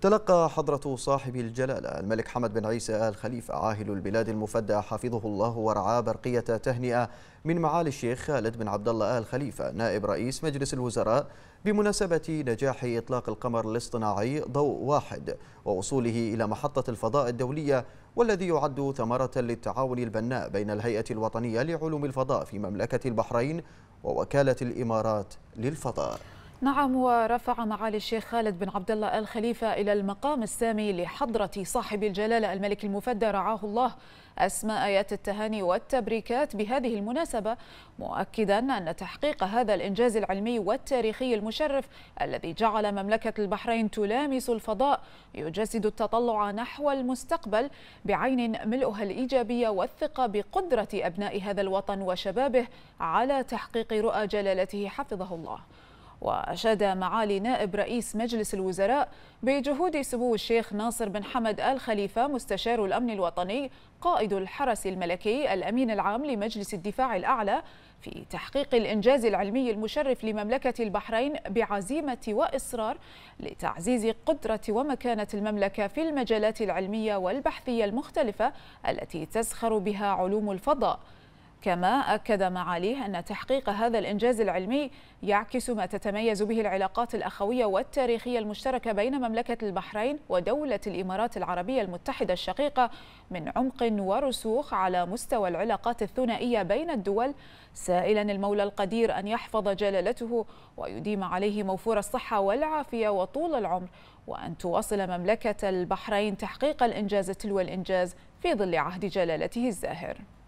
تلقى حضرة صاحب الجلالة الملك حمد بن عيسى آل خليفة عاهل البلاد المفدى حفظه الله ورعاه برقية تهنئة من معالي الشيخ خالد بن عبد الله آل خليفة نائب رئيس مجلس الوزراء بمناسبة نجاح إطلاق القمر الاصطناعي ضوء واحد ووصوله إلى محطة الفضاء الدولية والذي يعد ثمرة للتعاون البناء بين الهيئة الوطنية لعلوم الفضاء في مملكة البحرين ووكالة الإمارات للفضاء نعم ورفع معالي الشيخ خالد بن عبد الله آل خليفة إلى المقام السامي لحضرة صاحب الجلالة الملك المفدى رعاه الله أسماء آيات التهاني والتبريكات بهذه المناسبة مؤكدا أن تحقيق هذا الإنجاز العلمي والتاريخي المشرف الذي جعل مملكة البحرين تلامس الفضاء يجسد التطلع نحو المستقبل بعين ملؤها الإيجابية والثقة بقدرة أبناء هذا الوطن وشبابه على تحقيق رؤى جلالته حفظه الله وأشاد معالي نائب رئيس مجلس الوزراء بجهود سمو الشيخ ناصر بن حمد آل خليفة مستشار الأمن الوطني قائد الحرس الملكي الأمين العام لمجلس الدفاع الأعلى في تحقيق الإنجاز العلمي المشرف لمملكة البحرين بعزيمة وإصرار لتعزيز قدرة ومكانة المملكة في المجالات العلمية والبحثية المختلفة التي تزخر بها علوم الفضاء كما أكد معاليه أن تحقيق هذا الإنجاز العلمي يعكس ما تتميز به العلاقات الأخوية والتاريخية المشتركة بين مملكة البحرين ودولة الإمارات العربية المتحدة الشقيقة من عمق ورسوخ على مستوى العلاقات الثنائية بين الدول سائلا المولى القدير أن يحفظ جلالته ويديم عليه موفور الصحة والعافية وطول العمر وأن تواصل مملكة البحرين تحقيق الإنجاز تلو الإنجاز في ظل عهد جلالته الزاهر